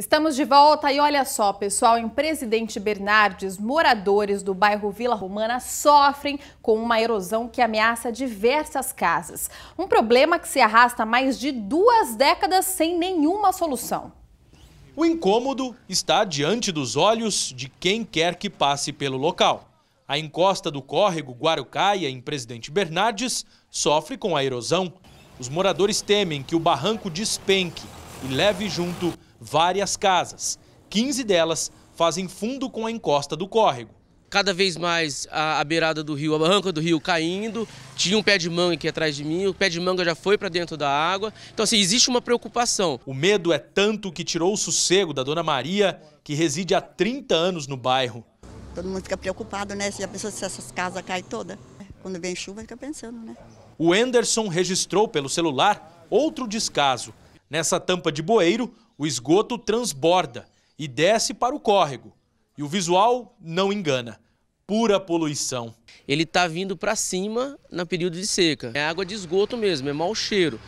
Estamos de volta e olha só, pessoal, em Presidente Bernardes, moradores do bairro Vila Romana sofrem com uma erosão que ameaça diversas casas. Um problema que se arrasta há mais de duas décadas sem nenhuma solução. O incômodo está diante dos olhos de quem quer que passe pelo local. A encosta do córrego Guarucaia, em Presidente Bernardes, sofre com a erosão. Os moradores temem que o barranco despenque e leve junto várias casas. 15 delas fazem fundo com a encosta do córrego. Cada vez mais a, a beirada do rio, a barranca do rio caindo, tinha um pé de manga aqui atrás de mim, o pé de manga já foi para dentro da água. Então, assim, existe uma preocupação. O medo é tanto que tirou o sossego da dona Maria, que reside há 30 anos no bairro. Todo mundo fica preocupado, né? Se a pessoa, se essas casas caem toda, quando vem chuva, fica pensando, né? O Anderson registrou pelo celular outro descaso. Nessa tampa de bueiro, o esgoto transborda e desce para o córrego. E o visual não engana. Pura poluição. Ele está vindo para cima na período de seca. É água de esgoto mesmo, é mau cheiro.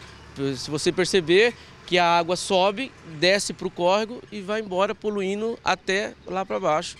Se você perceber, que a água sobe, desce para o córrego e vai embora poluindo até lá para baixo,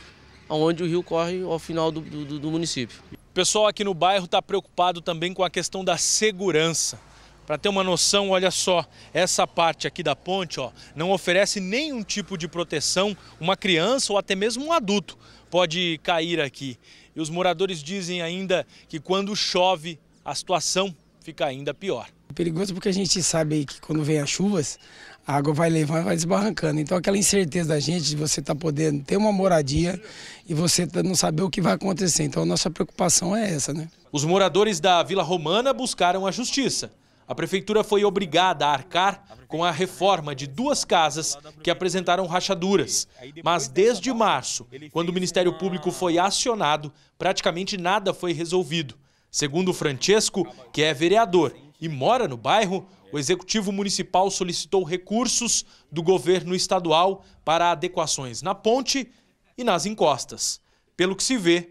onde o rio corre ao final do, do, do município. O pessoal aqui no bairro está preocupado também com a questão da segurança. Para ter uma noção, olha só, essa parte aqui da ponte ó, não oferece nenhum tipo de proteção. Uma criança ou até mesmo um adulto pode cair aqui. E os moradores dizem ainda que quando chove, a situação fica ainda pior. É perigoso porque a gente sabe que quando vem as chuvas, a água vai levando e vai desbarrancando. Então aquela incerteza da gente de você estar tá podendo ter uma moradia e você tá, não saber o que vai acontecer. Então a nossa preocupação é essa, né? Os moradores da Vila Romana buscaram a justiça a prefeitura foi obrigada a arcar com a reforma de duas casas que apresentaram rachaduras. Mas desde março, quando o Ministério Público foi acionado, praticamente nada foi resolvido. Segundo Francesco, que é vereador e mora no bairro, o Executivo Municipal solicitou recursos do governo estadual para adequações na ponte e nas encostas. Pelo que se vê,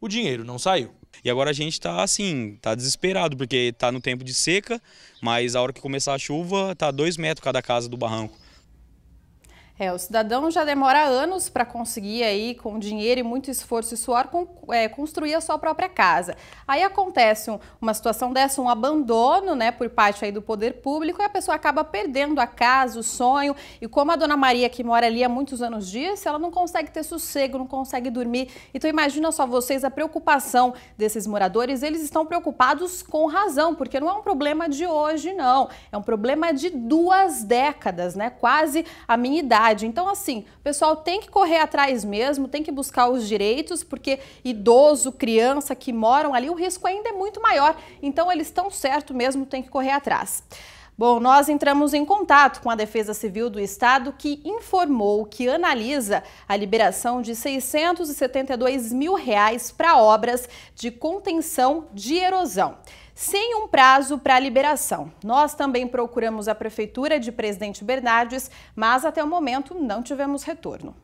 o dinheiro não saiu. E agora a gente está assim, está desesperado, porque está no tempo de seca, mas a hora que começar a chuva, a tá dois metros cada casa do barranco. É, o cidadão já demora anos para conseguir aí, com dinheiro e muito esforço e suor, com, é, construir a sua própria casa. Aí acontece um, uma situação dessa, um abandono, né, por parte aí do poder público, e a pessoa acaba perdendo a casa, o sonho. E como a dona Maria, que mora ali há muitos anos disse, ela não consegue ter sossego, não consegue dormir. Então imagina só vocês a preocupação desses moradores. Eles estão preocupados com razão, porque não é um problema de hoje, não. É um problema de duas décadas, né? Quase a minha idade idade. Então, assim, o pessoal tem que correr atrás mesmo, tem que buscar os direitos, porque idoso, criança que moram ali, o risco ainda é muito maior. Então, eles estão certo mesmo, tem que correr atrás. Bom, nós entramos em contato com a Defesa Civil do Estado, que informou que analisa a liberação de 672 mil reais para obras de contenção de erosão sem um prazo para liberação. Nós também procuramos a Prefeitura de Presidente Bernardes, mas até o momento não tivemos retorno.